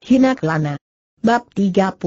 Hina Kelana. Bab 37.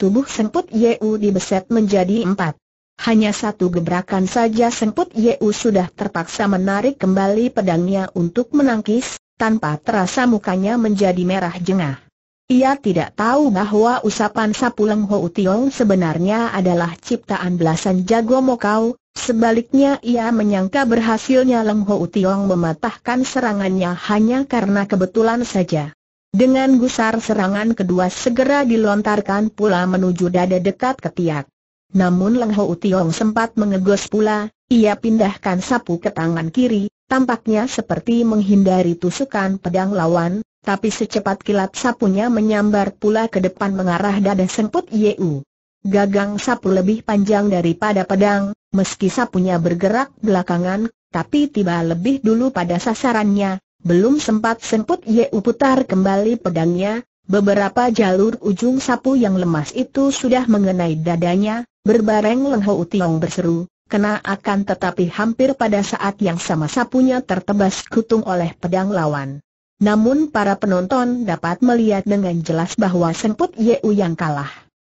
Tubuh Semput Yeu dibeset menjadi empat. Hanya satu gebrakan saja Semput YU sudah terpaksa menarik kembali pedangnya untuk menangkis, tanpa terasa mukanya menjadi merah jengah. Ia tidak tahu bahwa usapan sapu Ho Tiong sebenarnya adalah ciptaan belasan jago Mokau, sebaliknya ia menyangka berhasilnya Leng Ho Tiong mematahkan serangannya hanya karena kebetulan saja. Dengan gusar serangan kedua segera dilontarkan pula menuju dada dekat ketiak. Namun Leng Ho Tiong sempat mengegos pula, ia pindahkan sapu ke tangan kiri, tampaknya seperti menghindari tusukan pedang lawan, tapi secepat kilat sapunya menyambar pula ke depan mengarah dada semput Yeu. Gagang sapu lebih panjang daripada pedang, meski sapunya bergerak belakangan, tapi tiba lebih dulu pada sasarannya, belum sempat semput Yeu putar kembali pedangnya, beberapa jalur ujung sapu yang lemas itu sudah mengenai dadanya, berbareng Leng Ho Tiong berseru, kena akan tetapi hampir pada saat yang sama sapunya tertebas kutung oleh pedang lawan. Namun para penonton dapat melihat dengan jelas bahwa semput Yeu yang kalah.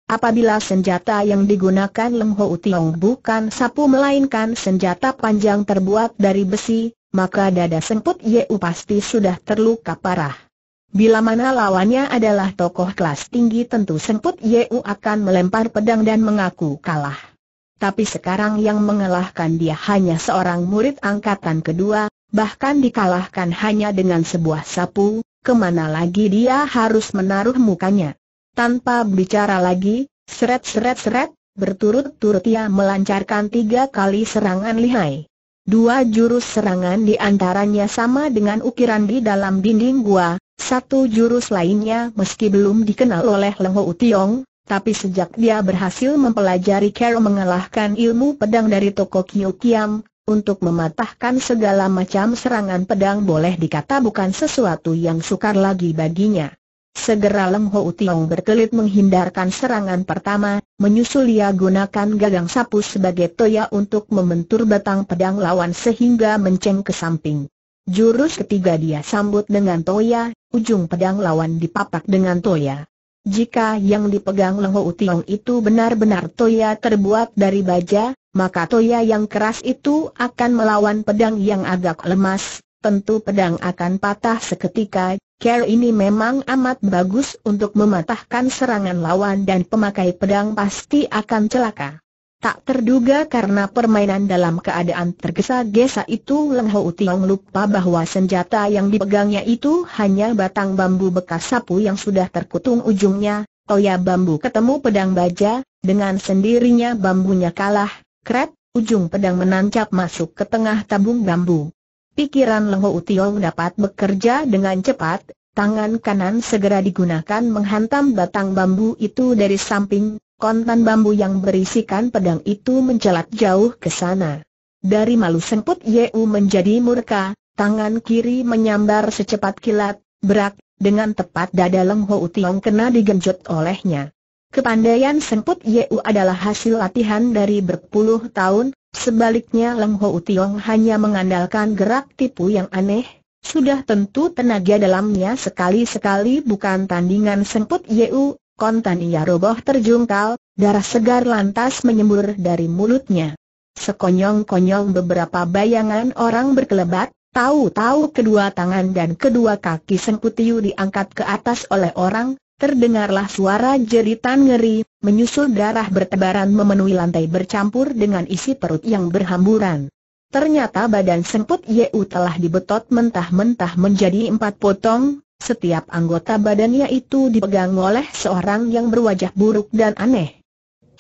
Apabila senjata yang digunakan Leng Ho Tiong bukan sapu melainkan senjata panjang terbuat dari besi, maka dada semput Yeu pasti sudah terluka parah. Bila mana lawannya adalah tokoh kelas tinggi tentu semput Yeu akan melempar pedang dan mengaku kalah. Tapi sekarang yang mengalahkan dia hanya seorang murid angkatan kedua, bahkan dikalahkan hanya dengan sebuah sapu, kemana lagi dia harus menaruh mukanya. Tanpa bicara lagi, seret-seret-seret, berturut-turut ia melancarkan tiga kali serangan lihai. Dua jurus serangan di antaranya sama dengan ukiran di dalam dinding gua, satu jurus lainnya meski belum dikenal oleh Leng Ho Tiong, tapi sejak dia berhasil mempelajari cara mengalahkan ilmu pedang dari toko Kiam, untuk mematahkan segala macam serangan pedang boleh dikata bukan sesuatu yang sukar lagi baginya. Segera Leng Ho Tiong berkelit menghindarkan serangan pertama, menyusul ia gunakan gagang sapu sebagai toya untuk membentur batang pedang lawan sehingga menceng ke samping. Jurus ketiga dia sambut dengan toya, ujung pedang lawan dipapak dengan toya. Jika yang dipegang Leng Ho Tiong itu benar-benar toya terbuat dari baja, maka toya yang keras itu akan melawan pedang yang agak lemas, tentu pedang akan patah seketika, Care ini memang amat bagus untuk mematahkan serangan lawan dan pemakai pedang pasti akan celaka. Tak terduga karena permainan dalam keadaan tergesa-gesa itu Leng Ho Tiong lupa bahwa senjata yang dipegangnya itu hanya batang bambu bekas sapu yang sudah terkutung ujungnya, toya bambu ketemu pedang baja, dengan sendirinya bambunya kalah, Krep, ujung pedang menancap masuk ke tengah tabung bambu pikiran Lengho Utiol dapat bekerja dengan cepat, tangan kanan segera digunakan menghantam batang bambu itu dari samping, kontan bambu yang berisikan pedang itu mencelat jauh ke sana. Dari malu semput Yeu menjadi murka, tangan kiri menyambar secepat kilat, berak, dengan tepat dada Leng Ho Utiong kena digenjot olehnya. Kepandaian semput Yeu adalah hasil latihan dari berpuluh tahun, Sebaliknya Leng Ho Utiong hanya mengandalkan gerak tipu yang aneh, sudah tentu tenaga dalamnya sekali-sekali bukan tandingan semput Yeu, kontan ia roboh terjungkal, darah segar lantas menyembur dari mulutnya. Sekonyong-konyong beberapa bayangan orang berkelebat, tahu-tahu kedua tangan dan kedua kaki Sengkutiu diangkat ke atas oleh orang, Terdengarlah suara jeritan ngeri, menyusul darah bertebaran memenuhi lantai bercampur dengan isi perut yang berhamburan. Ternyata badan semput YU telah dibetot mentah-mentah menjadi empat potong, setiap anggota badannya itu dipegang oleh seorang yang berwajah buruk dan aneh.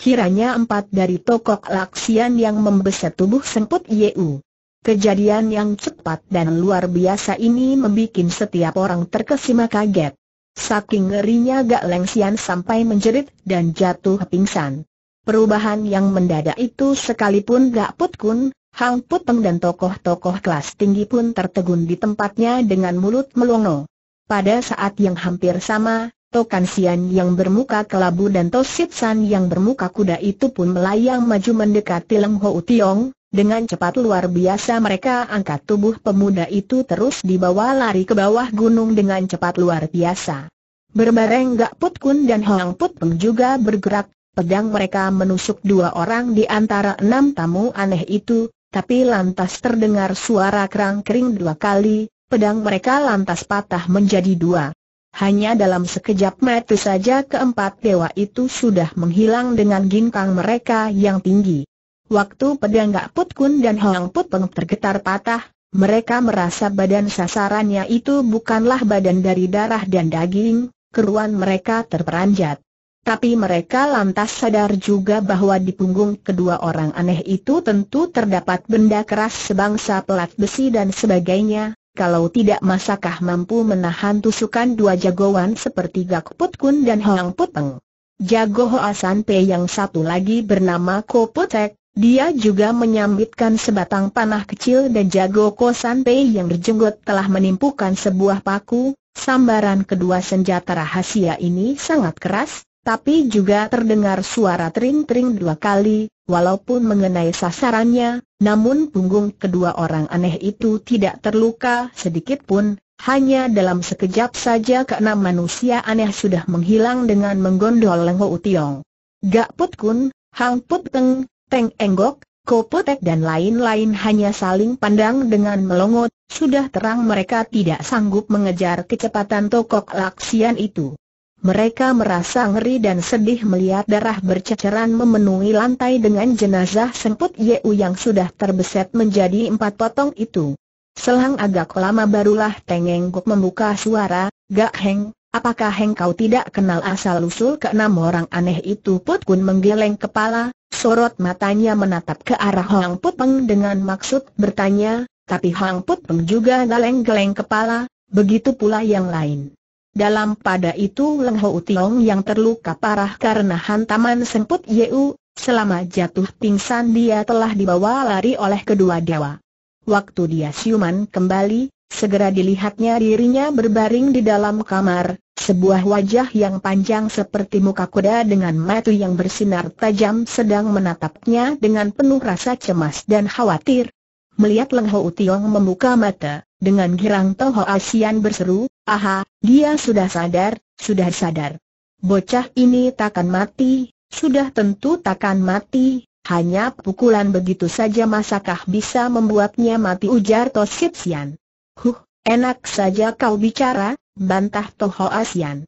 Kiranya empat dari tokoh laksian yang membeset tubuh semput YU. Kejadian yang cepat dan luar biasa ini membuat setiap orang terkesima kaget. Saking ngerinya Gak Lengsian sampai menjerit dan jatuh pingsan. Perubahan yang mendadak itu sekalipun Gak Put Kun, Hang Put Peng dan tokoh-tokoh kelas tinggi pun tertegun di tempatnya dengan mulut melongo. Pada saat yang hampir sama, Tokan Sian yang bermuka kelabu dan Tosit San yang bermuka kuda itu pun melayang maju mendekati Leng Ho Tiong, dengan cepat luar biasa mereka angkat tubuh pemuda itu terus dibawa lari ke bawah gunung dengan cepat luar biasa. Berbareng Gak Put Kun dan Hoang Put Peng juga bergerak, pedang mereka menusuk dua orang di antara enam tamu aneh itu, tapi lantas terdengar suara kerang-kering dua kali, pedang mereka lantas patah menjadi dua. Hanya dalam sekejap mata saja keempat dewa itu sudah menghilang dengan ginkang mereka yang tinggi. Waktu pedang Gak Put Kun dan Hoang Put Peng tergetar patah, mereka merasa badan sasarannya itu bukanlah badan dari darah dan daging, keruan mereka terperanjat. Tapi mereka lantas sadar juga bahwa di punggung kedua orang aneh itu tentu terdapat benda keras sebangsa pelat besi dan sebagainya, kalau tidak masakah mampu menahan tusukan dua jagoan seperti Gak Put Kun dan Hoang Put Peng. Jago Hoa San Pe yang satu lagi bernama Ko Putek. Dia juga menyambitkan sebatang panah kecil dan jago kosan Pei yang berjenggot telah menimpukan sebuah paku, sambaran kedua senjata rahasia ini sangat keras, tapi juga terdengar suara tering-tering dua kali, walaupun mengenai sasarannya, namun punggung kedua orang aneh itu tidak terluka sedikit pun, hanya dalam sekejap saja keenam manusia aneh sudah menghilang dengan menggondol lengho utiung. Gak Put Kun, Hang Put Teng, Teng Enggok, Kopotek dan lain-lain hanya saling pandang dengan melongot, sudah terang mereka tidak sanggup mengejar kecepatan tokok laksian itu. Mereka merasa ngeri dan sedih melihat darah berceceran memenuhi lantai dengan jenazah semput Yeu yang sudah terbeset menjadi empat potong itu. Selang agak lama barulah Enggok membuka suara, Gak Heng, apakah Heng kau tidak kenal asal-usul enam orang aneh itu? Put Kun menggeleng kepala, Sorot matanya menatap ke arah Hang Putpeng dengan maksud bertanya, tapi Hang Putpeng juga geleng-geleng kepala, begitu pula yang lain. Dalam pada itu Leng Ho Tiong yang terluka parah karena hantaman semput Yeu, selama jatuh pingsan dia telah dibawa lari oleh kedua dewa. Waktu dia siuman kembali, segera dilihatnya dirinya berbaring di dalam kamar, sebuah wajah yang panjang seperti muka kuda dengan mata yang bersinar tajam sedang menatapnya dengan penuh rasa cemas dan khawatir. Melihat Leng Ho Tiong membuka mata, dengan girang Toho Asian berseru, aha, dia sudah sadar, sudah sadar. Bocah ini takkan mati, sudah tentu takkan mati, hanya pukulan begitu saja masakah bisa membuatnya mati ujar Sip Sian. Huh, enak saja kau bicara, bantah Toho Asian.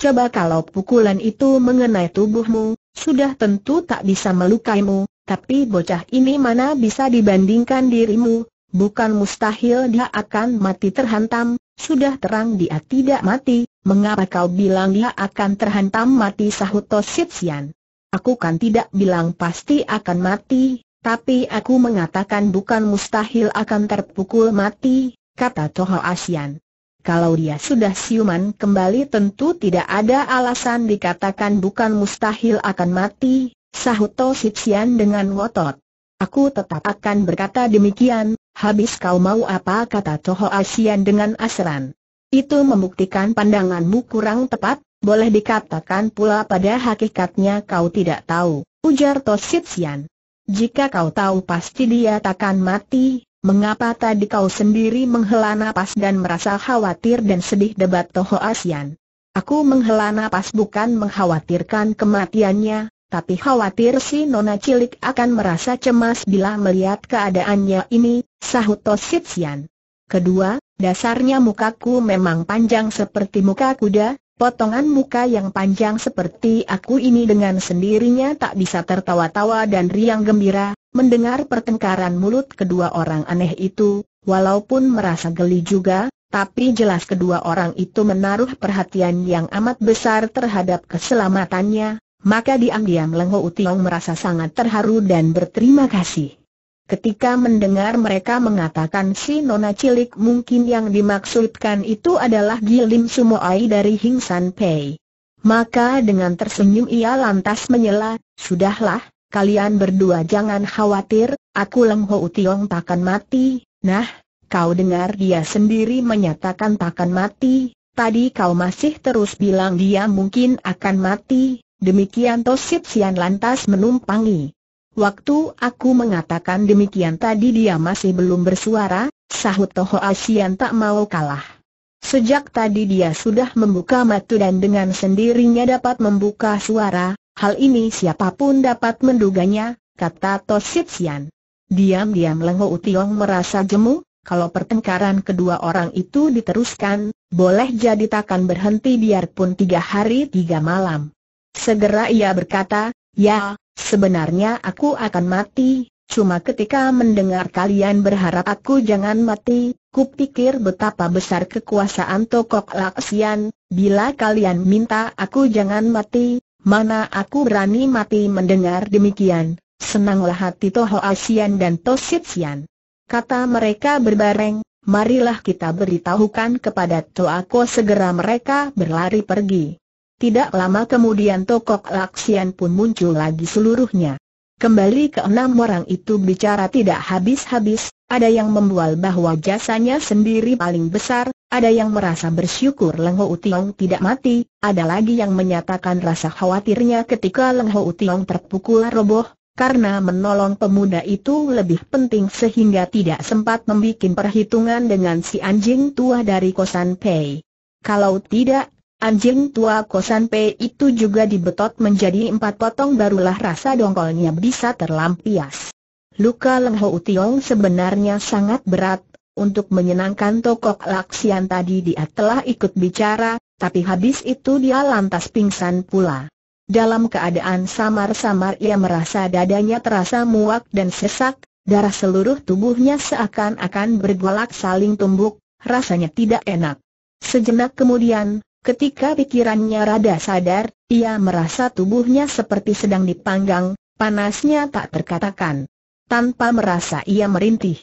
Coba kalau pukulan itu mengenai tubuhmu, sudah tentu tak bisa melukaimu, tapi bocah ini mana bisa dibandingkan dirimu, bukan mustahil dia akan mati terhantam, sudah terang dia tidak mati, mengapa kau bilang dia akan terhantam mati sahut Sian? Aku kan tidak bilang pasti akan mati, tapi aku mengatakan bukan mustahil akan terpukul mati, kata Toho Asian. Kalau dia sudah siuman kembali tentu tidak ada alasan dikatakan bukan mustahil akan mati, sahut To Sitsian dengan ngotot. Aku tetap akan berkata demikian, habis kau mau apa kata Toho Asian dengan asran. Itu membuktikan pandanganmu kurang tepat, boleh dikatakan pula pada hakikatnya kau tidak tahu, ujar To Sitsian. Jika kau tahu pasti dia takkan mati, Mengapa tadi kau sendiri menghela nafas dan merasa khawatir dan sedih debat Toho Asian? Aku menghela nafas bukan mengkhawatirkan kematiannya, tapi khawatir si nona cilik akan merasa cemas bila melihat keadaannya ini, sahut Sitsian. Kedua, dasarnya mukaku memang panjang seperti muka kuda, potongan muka yang panjang seperti aku ini dengan sendirinya tak bisa tertawa-tawa dan riang gembira, Mendengar pertengkaran mulut kedua orang aneh itu, walaupun merasa geli juga, tapi jelas kedua orang itu menaruh perhatian yang amat besar terhadap keselamatannya, maka diam-diam Leng Ho Tiong merasa sangat terharu dan berterima kasih. Ketika mendengar mereka mengatakan si nona cilik mungkin yang dimaksudkan itu adalah Gilim Sumoai dari Hing San Pei. Maka dengan tersenyum ia lantas menyela, sudahlah, kalian berdua jangan khawatir, aku Leng Ho Utiong takkan mati, nah, kau dengar dia sendiri menyatakan takkan mati, tadi kau masih terus bilang dia mungkin akan mati, demikian Tosip Sian lantas menumpangi. Waktu aku mengatakan demikian tadi dia masih belum bersuara, sahut Toho Asian tak mau kalah. Sejak tadi dia sudah membuka mata dan dengan sendirinya dapat membuka suara, Hal ini siapapun dapat menduganya, kata Tosip Sian. Diam-diam Lengho Utiong merasa jemu, kalau pertengkaran kedua orang itu diteruskan, boleh jadi takkan berhenti biarpun tiga hari tiga malam. Segera ia berkata, ya, sebenarnya aku akan mati, cuma ketika mendengar kalian berharap aku jangan mati, kupikir betapa besar kekuasaan Tokok Laksian, bila kalian minta aku jangan mati, mana aku berani mati mendengar demikian, senanglah hati Toho Asian dan Tosit Sian. Kata mereka berbareng, marilah kita beritahukan kepada Toako segera mereka berlari pergi. Tidak lama kemudian Tokok Laksian pun muncul lagi seluruhnya. Kembali ke enam orang itu bicara tidak habis-habis, ada yang membual bahwa jasanya sendiri paling besar, ada yang merasa bersyukur Leng Ho Utiong tidak mati, ada lagi yang menyatakan rasa khawatirnya ketika Leng Ho Utiong terpukul roboh, karena menolong pemuda itu lebih penting sehingga tidak sempat membuat perhitungan dengan si anjing tua dari kosan Pei. Kalau tidak, Anjing tua kosan P itu juga dibetot menjadi empat potong barulah rasa dongkolnya bisa terlampias. Luka Leng Ho Utiong sebenarnya sangat berat, untuk menyenangkan tokok laksian tadi dia telah ikut bicara, tapi habis itu dia lantas pingsan pula. Dalam keadaan samar-samar ia merasa dadanya terasa muak dan sesak, darah seluruh tubuhnya seakan-akan bergolak saling tumbuk, rasanya tidak enak. Sejenak kemudian, Ketika pikirannya rada sadar, ia merasa tubuhnya seperti sedang dipanggang, panasnya tak terkatakan. Tanpa merasa ia merintih.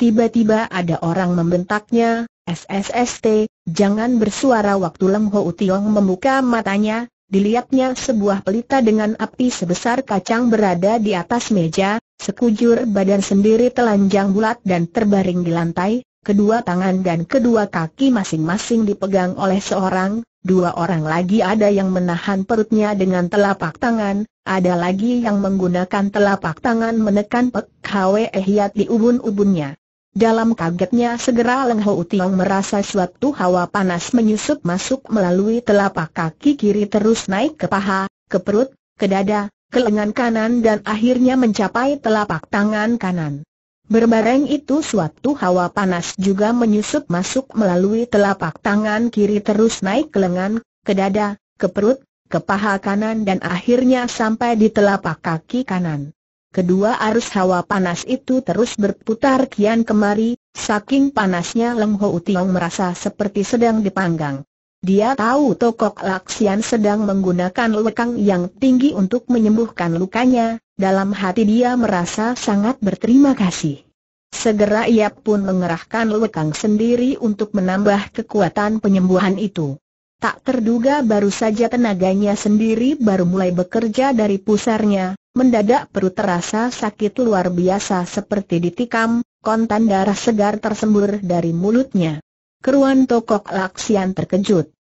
Tiba-tiba ada orang membentaknya, SSST, jangan bersuara waktu Leng Ho Tiong membuka matanya, dilihatnya sebuah pelita dengan api sebesar kacang berada di atas meja, sekujur badan sendiri telanjang bulat dan terbaring di lantai, kedua tangan dan kedua kaki masing-masing dipegang oleh seorang, dua orang lagi ada yang menahan perutnya dengan telapak tangan, ada lagi yang menggunakan telapak tangan menekan pek Hwe Hiat di ubun-ubunnya. Dalam kagetnya segera Leng Ho Tiong merasa suatu hawa panas menyusup masuk melalui telapak kaki kiri terus naik ke paha, ke perut, ke dada, ke lengan kanan dan akhirnya mencapai telapak tangan kanan. Berbareng itu suatu hawa panas juga menyusup masuk melalui telapak tangan kiri terus naik ke lengan, ke dada, ke perut, ke paha kanan dan akhirnya sampai di telapak kaki kanan. Kedua arus hawa panas itu terus berputar kian kemari, saking panasnya Leng Ho Tiong merasa seperti sedang dipanggang. Dia tahu Tokok Laksian sedang menggunakan lekang yang tinggi untuk menyembuhkan lukanya, dalam hati dia merasa sangat berterima kasih. Segera ia pun mengerahkan lekang sendiri untuk menambah kekuatan penyembuhan itu. Tak terduga baru saja tenaganya sendiri baru mulai bekerja dari pusarnya, mendadak perut terasa sakit luar biasa seperti ditikam, kontan darah segar tersembur dari mulutnya. Keruan Tokok Laksian terkejut.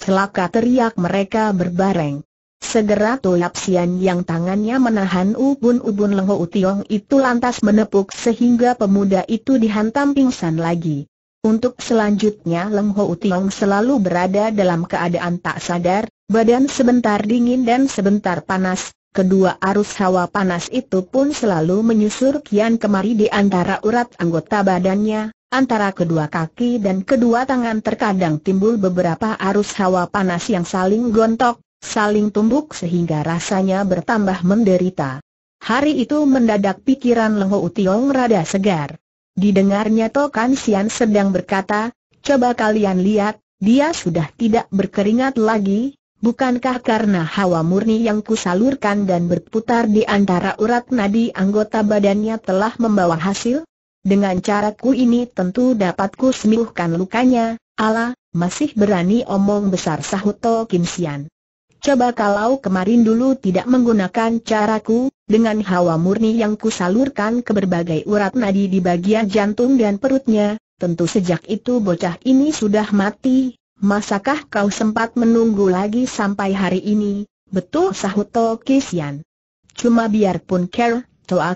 Celaka teriak mereka berbareng. Segera Toyap Sian yang tangannya menahan ubun-ubun Lengho Utiong itu lantas menepuk sehingga pemuda itu dihantam pingsan lagi. Untuk selanjutnya Lengho Utiong selalu berada dalam keadaan tak sadar, badan sebentar dingin dan sebentar panas, kedua arus hawa panas itu pun selalu menyusur kian kemari di antara urat anggota badannya, Antara kedua kaki dan kedua tangan terkadang timbul beberapa arus hawa panas yang saling gontok, saling tumbuk sehingga rasanya bertambah menderita. Hari itu mendadak pikiran Lengho Utiong rada segar. Didengarnya Tokan Sian sedang berkata, coba kalian lihat, dia sudah tidak berkeringat lagi, bukankah karena hawa murni yang kusalurkan dan berputar di antara urat nadi anggota badannya telah membawa hasil? Dengan caraku ini tentu dapatku sembuhkan lukanya, ala, masih berani omong besar sahut To Kim Sian. Coba kalau kemarin dulu tidak menggunakan caraku, dengan hawa murni yang kusalurkan ke berbagai urat nadi di bagian jantung dan perutnya, tentu sejak itu bocah ini sudah mati. Masakah kau sempat menunggu lagi sampai hari ini? Betul sahut To Sian. Cuma biarpun Ker,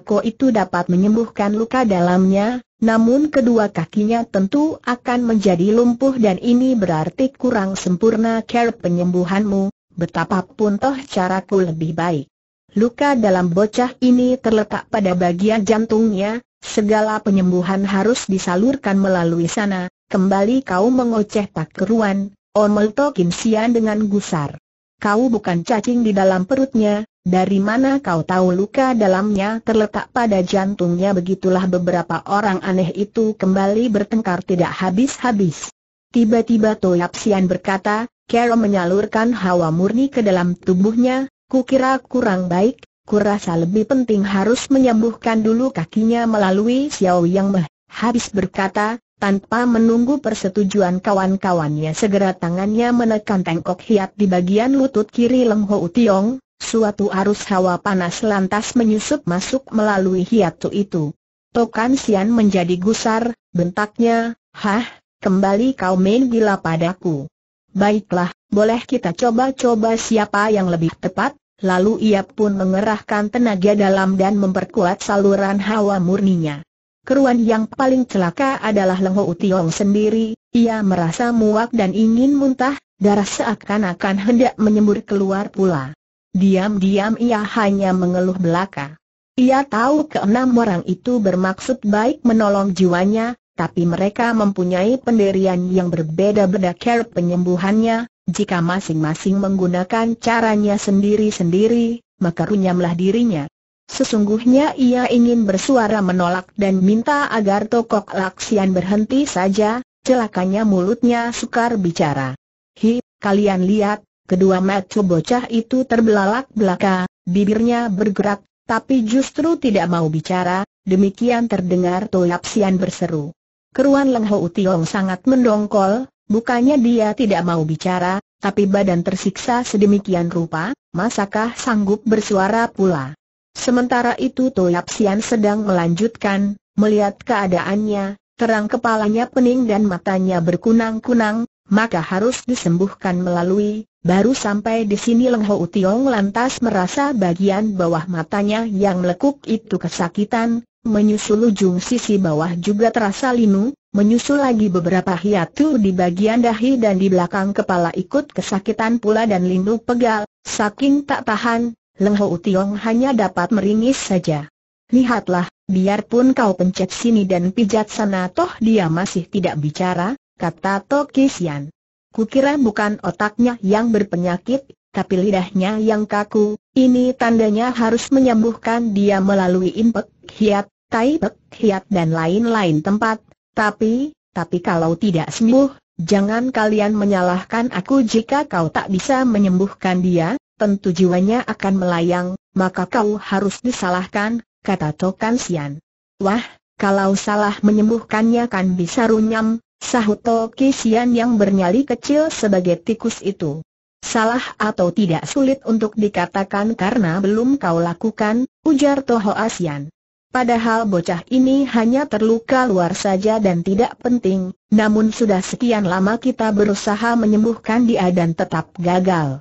Ko itu dapat menyembuhkan luka dalamnya, namun kedua kakinya tentu akan menjadi lumpuh dan ini berarti kurang sempurna care penyembuhanmu, betapapun toh caraku lebih baik. Luka dalam bocah ini terletak pada bagian jantungnya, segala penyembuhan harus disalurkan melalui sana, kembali kau mengoceh tak keruan, Omel Tokin Sian dengan gusar. Kau bukan cacing di dalam perutnya, dari mana kau tahu luka dalamnya terletak pada jantungnya begitulah beberapa orang aneh itu kembali bertengkar tidak habis-habis. Tiba-tiba Toyap Sian berkata, Kero menyalurkan hawa murni ke dalam tubuhnya, kukira kurang baik, kurasa lebih penting harus menyembuhkan dulu kakinya melalui Xiao Yang Meh. Habis berkata, tanpa menunggu persetujuan kawan-kawannya segera tangannya menekan tengkok hiat di bagian lutut kiri leng Ho Utiong, suatu arus hawa panas lantas menyusup masuk melalui hiatu itu. Tokan Sian menjadi gusar, bentaknya, Hah, kembali kau main gila padaku. Baiklah, boleh kita coba-coba siapa yang lebih tepat? Lalu ia pun mengerahkan tenaga dalam dan memperkuat saluran hawa murninya keruan yang paling celaka adalah Leng Ho Tiong sendiri, ia merasa muak dan ingin muntah, darah seakan-akan hendak menyembur keluar pula. Diam-diam ia hanya mengeluh belaka. Ia tahu keenam orang itu bermaksud baik menolong jiwanya, tapi mereka mempunyai pendirian yang berbeda-beda care penyembuhannya, jika masing-masing menggunakan caranya sendiri-sendiri, maka runyamlah dirinya. Sesungguhnya ia ingin bersuara menolak dan minta agar Tokok Laksian berhenti saja, celakanya mulutnya sukar bicara. Hi, kalian lihat, kedua mata bocah itu terbelalak belaka, bibirnya bergerak, tapi justru tidak mau bicara, demikian terdengar Sian berseru. Keruan Leng Ho sangat mendongkol, bukannya dia tidak mau bicara, tapi badan tersiksa sedemikian rupa, masakah sanggup bersuara pula. Sementara itu Toyap Sian sedang melanjutkan, melihat keadaannya, terang kepalanya pening dan matanya berkunang-kunang, maka harus disembuhkan melalui, baru sampai di sini Leng Ho Tiong lantas merasa bagian bawah matanya yang melekuk itu kesakitan, menyusul ujung sisi bawah juga terasa linu, menyusul lagi beberapa hiatu di bagian dahi dan di belakang kepala ikut kesakitan pula dan linu pegal, saking tak tahan, Leng Ho Tiong hanya dapat meringis saja. Lihatlah, biarpun kau pencet sini dan pijat sana toh dia masih tidak bicara, kata Tokisian. Kukira bukan otaknya yang berpenyakit, tapi lidahnya yang kaku, ini tandanya harus menyembuhkan dia melalui impek, hiat, taibek, hiat dan lain-lain tempat. Tapi, tapi kalau tidak sembuh, Jangan kalian menyalahkan aku jika kau tak bisa menyembuhkan dia, tentu jiwanya akan melayang, maka kau harus disalahkan, kata Tokan Sian. Wah, kalau salah menyembuhkannya kan bisa runyam, sahut Toki Sian yang bernyali kecil sebagai tikus itu. Salah atau tidak sulit untuk dikatakan karena belum kau lakukan, ujar Toho Asian. Padahal bocah ini hanya terluka luar saja dan tidak penting, namun sudah sekian lama kita berusaha menyembuhkan dia dan tetap gagal.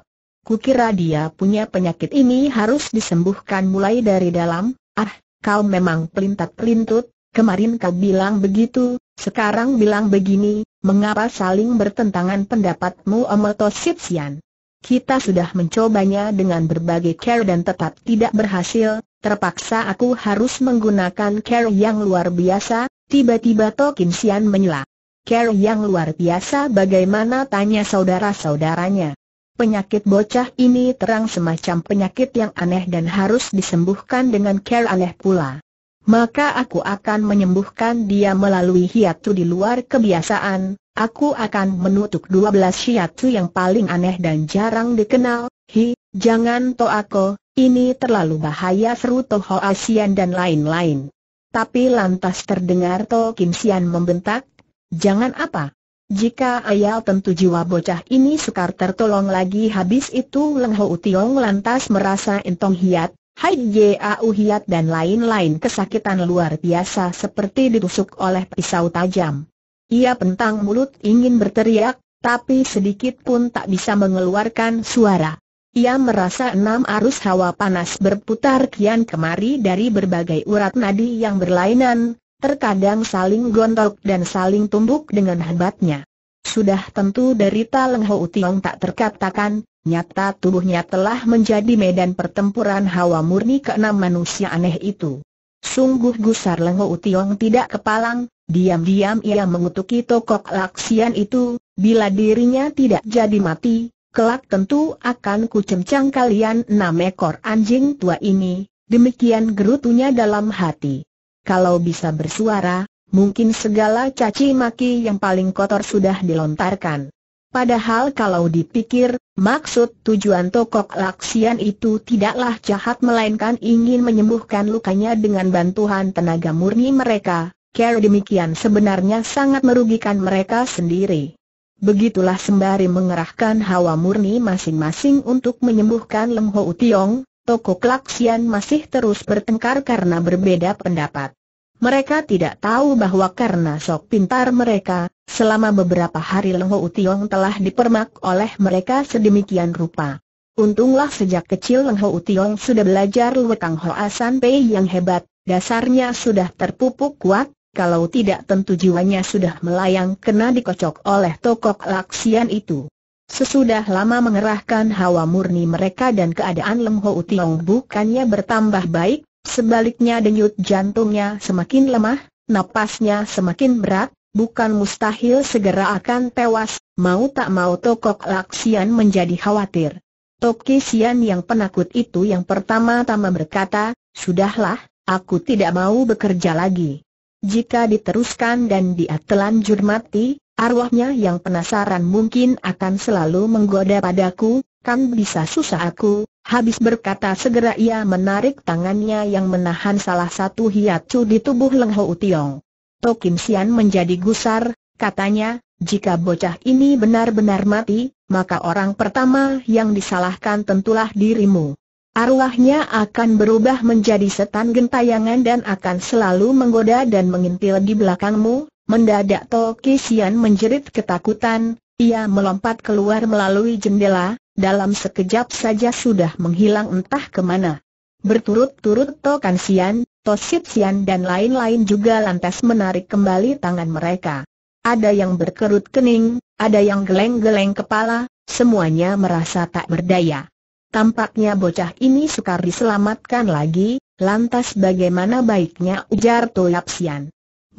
Kukira dia punya penyakit ini harus disembuhkan mulai dari dalam. Ah, kau memang pelintat-pelintut, kemarin kau bilang begitu, sekarang bilang begini, mengapa saling bertentangan pendapatmu Omoto Sitsian? Kita sudah mencobanya dengan berbagai care dan tetap tidak berhasil, terpaksa aku harus menggunakan care yang luar biasa, tiba-tiba Tokin Sian menyela. Care yang luar biasa bagaimana tanya saudara-saudaranya. Penyakit bocah ini terang semacam penyakit yang aneh dan harus disembuhkan dengan care aneh pula. Maka aku akan menyembuhkan dia melalui hiatu di luar kebiasaan, aku akan menutup 12 hiatu yang paling aneh dan jarang dikenal, hi, jangan aku. ini terlalu bahaya seru Toho Asian dan lain-lain. Tapi lantas terdengar To Kim Sian membentak, jangan apa, jika ayah tentu jiwa bocah ini sukar tertolong lagi habis itu Leng Ho Tiong lantas merasa entong hiat, hai jau hiat dan lain-lain kesakitan luar biasa seperti ditusuk oleh pisau tajam. Ia pentang mulut ingin berteriak, tapi sedikit pun tak bisa mengeluarkan suara. Ia merasa enam arus hawa panas berputar kian kemari dari berbagai urat nadi yang berlainan, terkadang saling gontok dan saling tumbuk dengan hebatnya. Sudah tentu derita Leng Ho Tiong tak terkatakan, nyata tubuhnya telah menjadi medan pertempuran hawa murni ke enam manusia aneh itu. Sungguh gusar Leng Ho Tiong tidak kepalang, diam-diam ia mengutuki tokok laksian itu, bila dirinya tidak jadi mati, kelak tentu akan kucemcang kalian enam ekor anjing tua ini, demikian gerutunya dalam hati kalau bisa bersuara, mungkin segala caci maki yang paling kotor sudah dilontarkan. Padahal kalau dipikir, maksud tujuan Tokok Laksian itu tidaklah jahat melainkan ingin menyembuhkan lukanya dengan bantuan tenaga murni mereka, care demikian sebenarnya sangat merugikan mereka sendiri. Begitulah sembari mengerahkan hawa murni masing-masing untuk menyembuhkan Lem Ho Tiong, Toko Klaksian masih terus bertengkar karena berbeda pendapat. Mereka tidak tahu bahwa karena sok pintar mereka, selama beberapa hari Leng Ho telah dipermak oleh mereka sedemikian rupa. Untunglah sejak kecil Leng Ho sudah belajar Wekang Hoa San Pei yang hebat, dasarnya sudah terpupuk kuat, kalau tidak tentu jiwanya sudah melayang kena dikocok oleh tokok laksian itu. Sesudah lama mengerahkan hawa murni mereka dan keadaan Leng Ho Tiong bukannya bertambah baik, sebaliknya denyut jantungnya semakin lemah, napasnya semakin berat, bukan mustahil segera akan tewas, mau tak mau Tokok Laksian menjadi khawatir. Toki Sian yang penakut itu yang pertama-tama berkata, Sudahlah, aku tidak mau bekerja lagi. Jika diteruskan dan dia telanjur mati, Arwahnya yang penasaran mungkin akan selalu menggoda padaku, kan bisa susah aku, habis berkata segera ia menarik tangannya yang menahan salah satu hiacu di tubuh Leng Ho Tiong. To Kim Sian menjadi gusar, katanya, jika bocah ini benar-benar mati, maka orang pertama yang disalahkan tentulah dirimu. Arwahnya akan berubah menjadi setan gentayangan dan akan selalu menggoda dan mengintil di belakangmu, Mendadak Toki Sian menjerit ketakutan, ia melompat keluar melalui jendela, dalam sekejap saja sudah menghilang entah kemana. Berturut-turut Tokan Sian, Tosit Sian dan lain-lain juga lantas menarik kembali tangan mereka. Ada yang berkerut kening, ada yang geleng-geleng kepala, semuanya merasa tak berdaya. Tampaknya bocah ini sukar diselamatkan lagi, lantas bagaimana baiknya ujar Toyap Sian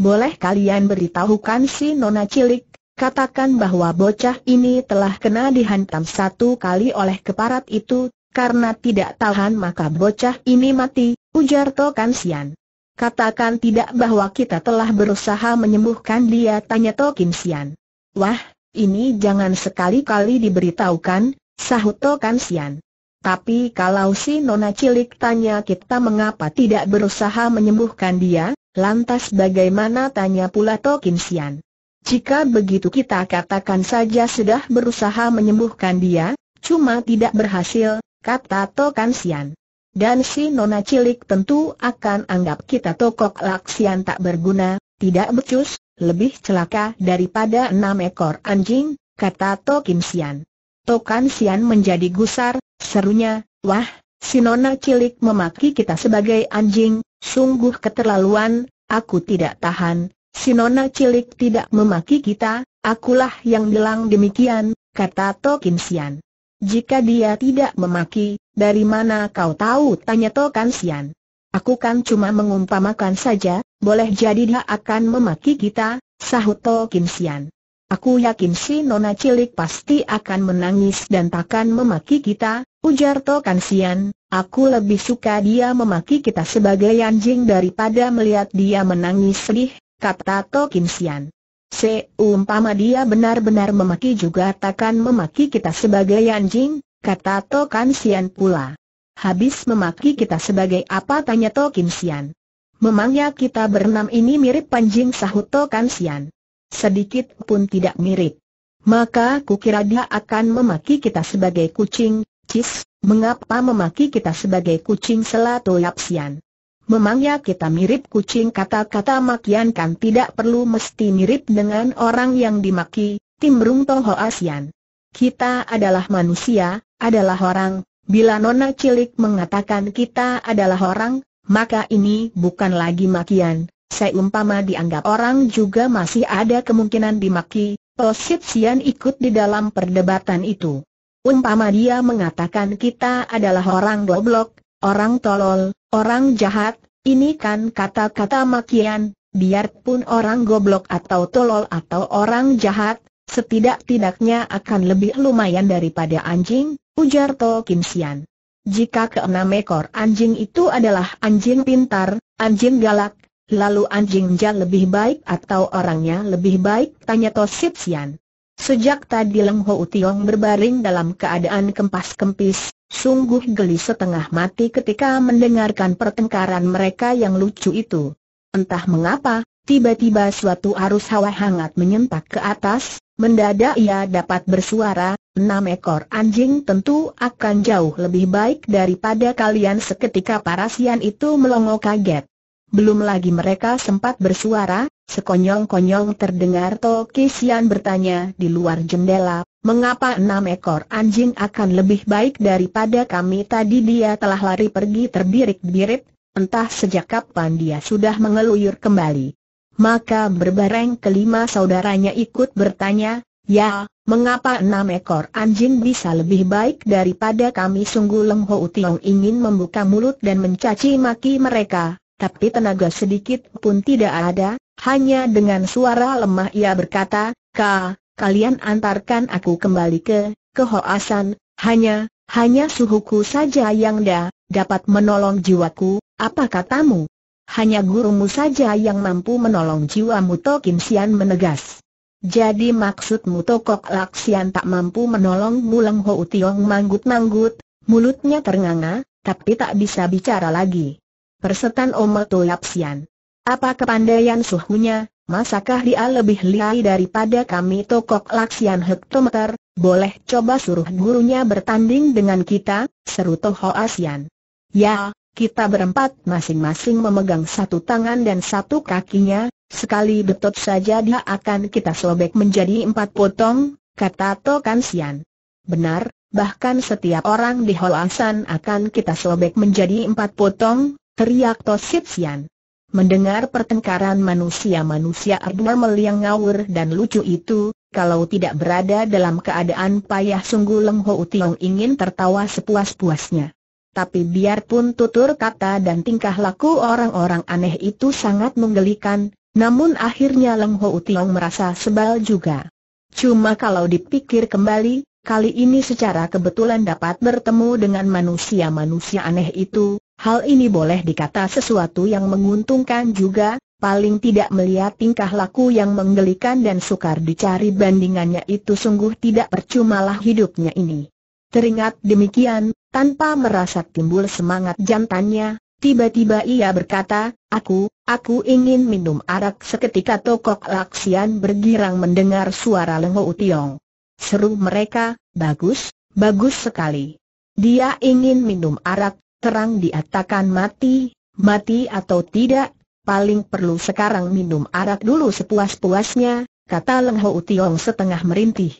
boleh kalian beritahukan si Nona Cilik, katakan bahwa bocah ini telah kena dihantam satu kali oleh keparat itu, karena tidak tahan maka bocah ini mati, ujar Tokan Sian. Katakan tidak bahwa kita telah berusaha menyembuhkan dia tanya Tokin Sian. Wah, ini jangan sekali-kali diberitahukan, sahut Tokan Sian. Tapi kalau si nona cilik tanya kita mengapa tidak berusaha menyembuhkan dia, lantas bagaimana tanya pula Tokin Sian. Jika begitu kita katakan saja sudah berusaha menyembuhkan dia, cuma tidak berhasil, kata Tokin Sian. Dan si nona cilik tentu akan anggap kita tokok laksian tak berguna, tidak becus, lebih celaka daripada enam ekor anjing, kata Tokin Sian. Tokan Sian menjadi gusar, Serunya, wah, si nona cilik memaki kita sebagai anjing, sungguh keterlaluan, aku tidak tahan, si nona cilik tidak memaki kita, akulah yang bilang demikian, kata Tokin Sian. Jika dia tidak memaki, dari mana kau tahu? Tanya Tokan Sian. Aku kan cuma mengumpamakan saja, boleh jadi dia akan memaki kita, sahut Tokin Sian. Aku yakin si nona cilik pasti akan menangis dan takkan memaki kita, ujar Tokan Sian. Aku lebih suka dia memaki kita sebagai anjing daripada melihat dia menangis sedih, kata Tokin Sian. Seumpama dia benar-benar memaki juga takkan memaki kita sebagai anjing, kata Tokan Sian pula. Habis memaki kita sebagai apa tanya Tokin Sian. Memangnya kita berenam ini mirip panjing sahut Tokan Sian. Sedikit pun tidak mirip. Maka kukira dia akan memaki kita sebagai kucing, Cis, mengapa memaki kita sebagai kucing selato yapsian? Memangnya kita mirip kucing kata-kata makian kan tidak perlu mesti mirip dengan orang yang dimaki, timbrung Toho Asian. Kita adalah manusia, adalah orang, bila Nona Cilik mengatakan kita adalah orang, maka ini bukan lagi makian, saya umpama dianggap orang juga masih ada kemungkinan dimaki, Posit Sian ikut di dalam perdebatan itu. Umpama dia mengatakan kita adalah orang goblok, orang tolol, orang jahat, ini kan kata-kata makian, biarpun orang goblok atau tolol atau orang jahat, setidak-tidaknya akan lebih lumayan daripada anjing, ujar To Kim Sian. Jika keenam ekor anjing itu adalah anjing pintar, anjing galak, Lalu anjing jah lebih baik atau orangnya lebih baik? Tanya Tosip Sian. Sejak tadi Leng Ho Tiong berbaring dalam keadaan kempas-kempis, sungguh geli setengah mati ketika mendengarkan pertengkaran mereka yang lucu itu. Entah mengapa, tiba-tiba suatu arus hawa hangat menyentak ke atas, mendadak ia dapat bersuara, enam ekor anjing tentu akan jauh lebih baik daripada kalian seketika Parasian itu melongo kaget. Belum lagi mereka sempat bersuara, sekonyong-konyong terdengar Toki Sian bertanya di luar jendela, mengapa enam ekor anjing akan lebih baik daripada kami tadi dia telah lari pergi terbirit-birit, entah sejak kapan dia sudah mengeluyur kembali. Maka berbareng kelima saudaranya ikut bertanya, ya, mengapa enam ekor anjing bisa lebih baik daripada kami sungguh Leng Ho ingin membuka mulut dan mencaci maki mereka tapi tenaga sedikit pun tidak ada, hanya dengan suara lemah ia berkata, Ka, kalian antarkan aku kembali ke, ke Hoasan, hanya, hanya suhuku saja yang da, dapat menolong jiwaku, apa katamu? Hanya gurumu saja yang mampu menolong jiwamu Tokim Sian menegas. Jadi maksudmu Tokok Laksian tak mampu menolong. Mulang Ho Tiong manggut-manggut, mulutnya ternganga, tapi tak bisa bicara lagi. Persetan Tulap Sian. Apa kepandaian suhunya, masakah dia lebih liai daripada kami tokok Laksian Hektometer, boleh coba suruh gurunya bertanding dengan kita, seru Toho Asian. Ya, kita berempat masing-masing memegang satu tangan dan satu kakinya, sekali betot saja dia akan kita sobek menjadi empat potong, kata Tokan Sian. Benar, bahkan setiap orang di holasan akan kita sobek menjadi empat potong, Teriak Tosipsian. Mendengar pertengkaran manusia-manusia abnormal yang ngawur dan lucu itu, kalau tidak berada dalam keadaan payah sungguh Leng Ho Tiong ingin tertawa sepuas-puasnya. Tapi biarpun tutur kata dan tingkah laku orang-orang aneh itu sangat menggelikan, namun akhirnya Leng Ho Tiong merasa sebal juga. Cuma kalau dipikir kembali, kali ini secara kebetulan dapat bertemu dengan manusia-manusia aneh itu, Hal ini boleh dikata sesuatu yang menguntungkan juga, paling tidak melihat tingkah laku yang menggelikan dan sukar dicari bandingannya itu sungguh tidak percuma lah hidupnya ini. Teringat demikian, tanpa merasa timbul semangat jantannya, tiba-tiba ia berkata, Aku, aku ingin minum arak seketika tokok laksian bergirang mendengar suara Lengho Utiong. Seru mereka, bagus, bagus sekali. Dia ingin minum arak, terang diatakan mati, mati atau tidak, paling perlu sekarang minum arak dulu sepuas-puasnya, kata Leng Ho Tiong setengah merintih.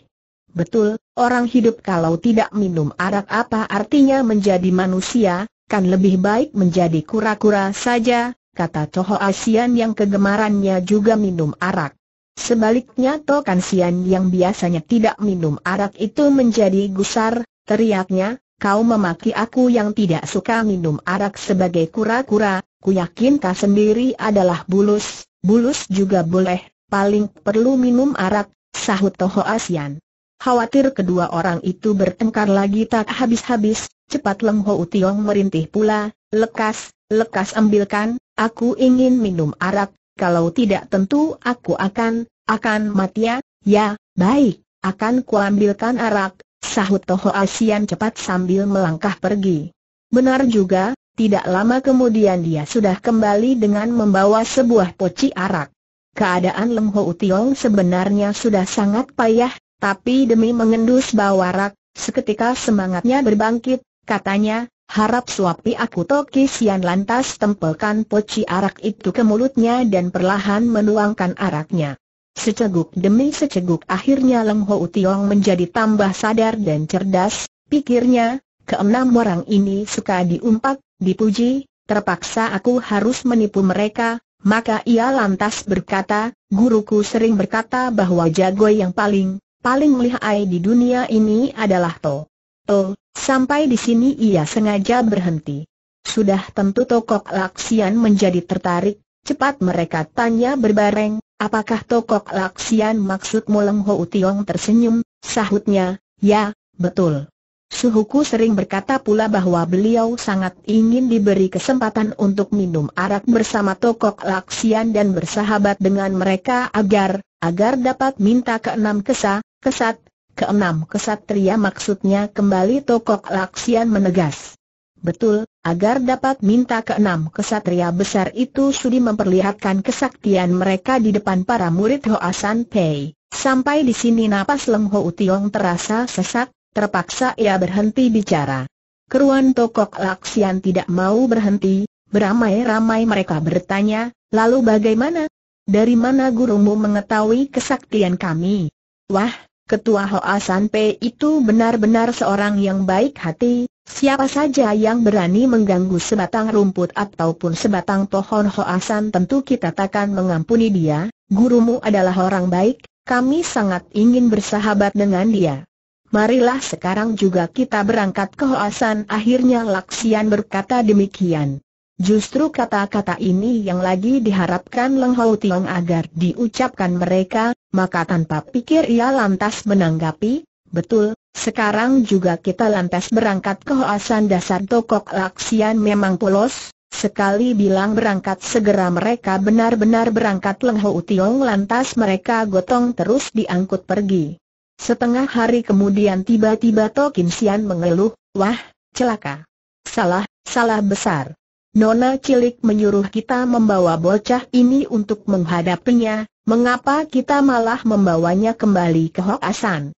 Betul, orang hidup kalau tidak minum arak apa artinya menjadi manusia, kan lebih baik menjadi kura-kura saja, kata Toho Asian yang kegemarannya juga minum arak. Sebaliknya Tokan Sian yang biasanya tidak minum arak itu menjadi gusar, teriaknya, Kau memaki aku yang tidak suka minum arak sebagai kura-kura, ku yakin kau sendiri adalah bulus, bulus juga boleh, paling perlu minum arak, sahut Toho Asian. Khawatir kedua orang itu bertengkar lagi tak habis-habis, cepat Leng Ho Utiong merintih pula, lekas, lekas ambilkan, aku ingin minum arak, kalau tidak tentu aku akan, akan mati ya, ya, baik, akan kuambilkan arak, Sahut Toho Asian cepat sambil melangkah pergi. Benar juga, tidak lama kemudian dia sudah kembali dengan membawa sebuah poci arak. Keadaan Leng Ho Utiong sebenarnya sudah sangat payah, tapi demi mengendus bawarak, seketika semangatnya berbangkit, katanya, harap suapi aku Toki Sian lantas tempelkan poci arak itu ke mulutnya dan perlahan menuangkan araknya. Seceguk demi seceguk akhirnya Leng Ho Tiong menjadi tambah sadar dan cerdas, pikirnya, keenam orang ini suka diumpat, dipuji, terpaksa aku harus menipu mereka, maka ia lantas berkata, guruku sering berkata bahwa jago yang paling, paling lihai di dunia ini adalah To. To, sampai di sini ia sengaja berhenti. Sudah tentu Tokok Laksian menjadi tertarik, cepat mereka tanya berbareng, Apakah Tokok Laksian maksud Muleng Ho Tiong tersenyum, sahutnya, ya, betul. Suhuku sering berkata pula bahwa beliau sangat ingin diberi kesempatan untuk minum arak bersama Tokok Laksian dan bersahabat dengan mereka agar, agar dapat minta keenam kesa, kesat, keenam kesatria maksudnya kembali Tokok Laksian menegas. Betul, agar dapat minta keenam kesatria besar itu sudi memperlihatkan kesaktian mereka di depan para murid Hoa San Pei. Sampai di sini napas Leng Ho Tiong terasa sesak, terpaksa ia berhenti bicara. Keruan Tokok Laksian tidak mau berhenti, beramai-ramai mereka bertanya, lalu bagaimana? Dari mana gurumu mengetahui kesaktian kami? Wah, Ketua Hoa San Pei itu benar-benar seorang yang baik hati, Siapa saja yang berani mengganggu sebatang rumput ataupun sebatang pohon hoasan tentu kita takkan mengampuni dia, gurumu adalah orang baik, kami sangat ingin bersahabat dengan dia. Marilah sekarang juga kita berangkat ke hoasan akhirnya Laksian berkata demikian. Justru kata-kata ini yang lagi diharapkan Leng Hou Tiong agar diucapkan mereka, maka tanpa pikir ia lantas menanggapi, betul, sekarang juga kita lantas berangkat ke Hoasan dasar Tokok Laksian memang polos, sekali bilang berangkat segera mereka benar-benar berangkat lengho Ho lantas mereka gotong terus diangkut pergi. Setengah hari kemudian tiba-tiba Tokin Sian mengeluh, wah, celaka. Salah, salah besar. Nona cilik menyuruh kita membawa bocah ini untuk menghadapinya, mengapa kita malah membawanya kembali ke Hoasan?